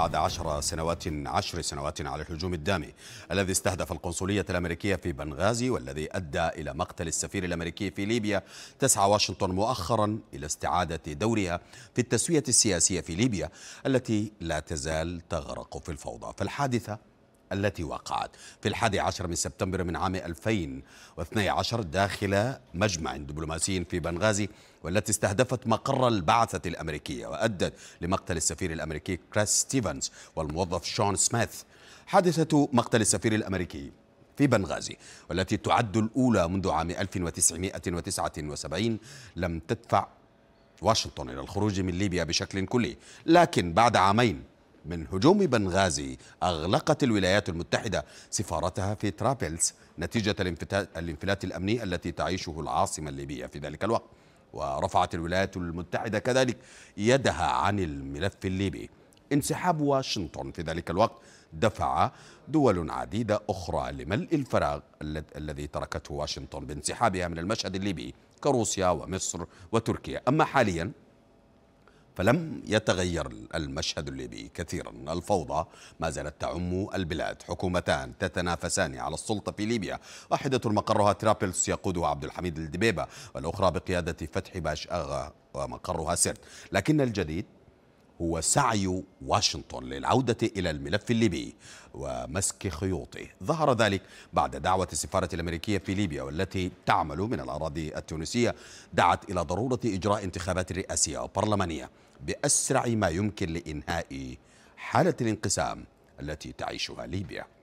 بعد عشر سنوات عشر سنوات على الهجوم الدامي الذي استهدف القنصلية الأمريكية في بنغازي والذي أدى إلى مقتل السفير الأمريكي في ليبيا تسعى واشنطن مؤخرا إلى استعادة دورها في التسوية السياسية في ليبيا التي لا تزال تغرق في الفوضى فالحادثة التي وقعت في الحادي عشر من سبتمبر من عام 2012 داخل مجمع دبلوماسي في بنغازي والتي استهدفت مقر البعثة الأمريكية وأدت لمقتل السفير الأمريكي كريس ستيفنز والموظف شون سميث حادثة مقتل السفير الأمريكي في بنغازي والتي تعد الأولى منذ عام 1979 لم تدفع واشنطن إلى الخروج من ليبيا بشكل كلي لكن بعد عامين من هجوم بنغازي أغلقت الولايات المتحدة سفارتها في ترابلس نتيجة الانفلات الأمني التي تعيشه العاصمة الليبية في ذلك الوقت ورفعت الولايات المتحدة كذلك يدها عن الملف الليبي انسحاب واشنطن في ذلك الوقت دفع دول عديدة أخرى لملء الفراغ الذي تركته واشنطن بانسحابها من المشهد الليبي كروسيا ومصر وتركيا أما حاليا فلم يتغير المشهد الليبي كثيرا الفوضى ما زالت تعم البلاد حكومتان تتنافسان على السلطة في ليبيا واحدة مقرها ترابلس يقودها عبد الحميد الدبيبة والأخرى بقيادة فتح باش أغا ومقرها سرت لكن الجديد هو سعي واشنطن للعودة إلى الملف الليبي ومسك خيوطه ظهر ذلك بعد دعوة السفارة الأمريكية في ليبيا والتي تعمل من الأراضي التونسية دعت إلى ضرورة إجراء انتخابات رئاسية وبرلمانية بأسرع ما يمكن لإنهاء حالة الانقسام التي تعيشها ليبيا